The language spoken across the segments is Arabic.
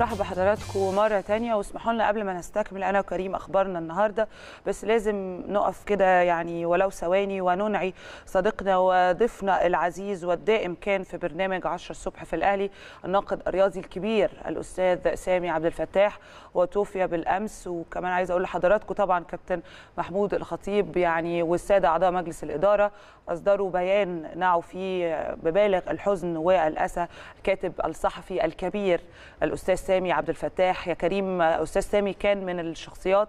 مرحبا بحضراتكم مرة تانية واسمحوا لنا قبل ما نستكمل أنا وكريم أخبارنا النهاردة بس لازم نقف كده يعني ولو ثواني وننعي صديقنا وضيفنا العزيز والدائم كان في برنامج 10 الصبح في الأهلي الناقد الرياضي الكبير الأستاذ سامي عبد الفتاح وتوفي بالأمس وكمان عايز أقول لحضراتكم طبعا كابتن محمود الخطيب يعني والسادة أعضاء مجلس الإدارة أصدروا بيان نعوا فيه ببالغ الحزن والأسى الكاتب الصحفي الكبير الأستاذ سامي عبد الفتاح يا كريم استاذ سامي كان من الشخصيات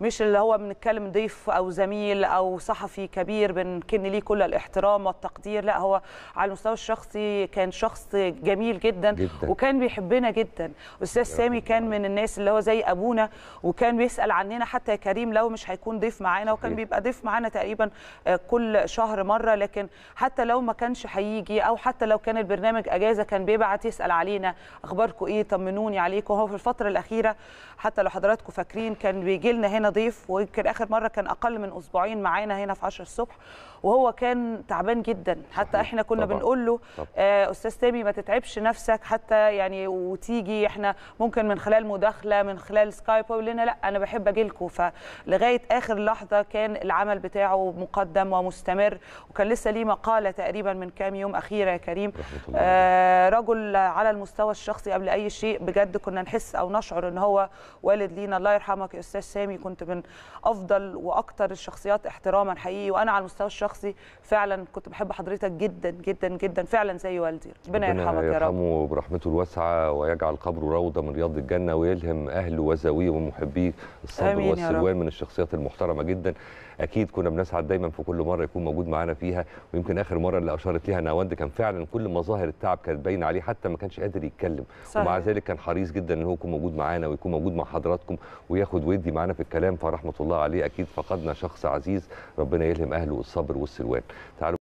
مش اللي هو بنتكلم ضيف او زميل او صحفي كبير بنكن ليه كل الاحترام والتقدير لا هو على المستوى الشخصي كان شخص جميل جدا, جداً. وكان بيحبنا جدا استاذ سامي كان من الناس اللي هو زي ابونا وكان بيسال عننا حتى يا كريم لو مش هيكون ضيف معانا وكان بيبقى ضيف معانا تقريبا آه، كل شهر مره لكن حتى لو ما كانش هيجي او حتى لو كان البرنامج اجازه كان بيبعت يسال علينا اخباركم ايه طمنوني عليكم هو في الفتره الاخيره حتى لو حضراتكم فاكرين كان بيجي لنا هنا معانا ضيف ويمكن اخر مره كان اقل من اسبوعين معانا هنا في 10 الصبح وهو كان تعبان جدا حتى احنا كنا طبعا. بنقول له آه استاذ تامي ما تتعبش نفسك حتى يعني وتيجي احنا ممكن من خلال مداخله من خلال سكايب لنا لا انا بحب اجي لكم فلغايه اخر لحظه كان العمل بتاعه مقدم ومستمر وكان لسه ليه مقاله تقريبا من كام يوم اخيره يا كريم آه رجل على المستوى الشخصي قبل اي شيء بجد كنا نحس او نشعر ان هو والد لينا الله يرحمك يا استاذ سامي كنا كنت من افضل واكثر الشخصيات احتراما حقيقي وانا على المستوى الشخصي فعلا كنت بحب حضرتك جدا جدا جدا فعلا زي والدي ربنا يرحمك يا رب يرحمه برحمته الواسعه ويجعل قبره روضه من رياض الجنه ويلهم اهله وزويه ومحبيه الصدر والسلوان من الشخصيات المحترمه جدا اكيد كنا بنسعد دايما في كل مره يكون موجود معانا فيها ويمكن اخر مره اللي اشارت ليها نعوند كان فعلا كل مظاهر التعب كانت باينه عليه حتى ما كانش قادر يتكلم صحيح. ومع ذلك كان حريص جدا ان هو يكون موجود معانا ويكون موجود مع حضراتكم وياخد ويدي معانا في الكلام فرحمه الله عليه اكيد فقدنا شخص عزيز ربنا يلهم اهله الصبر والسلوان تعالوا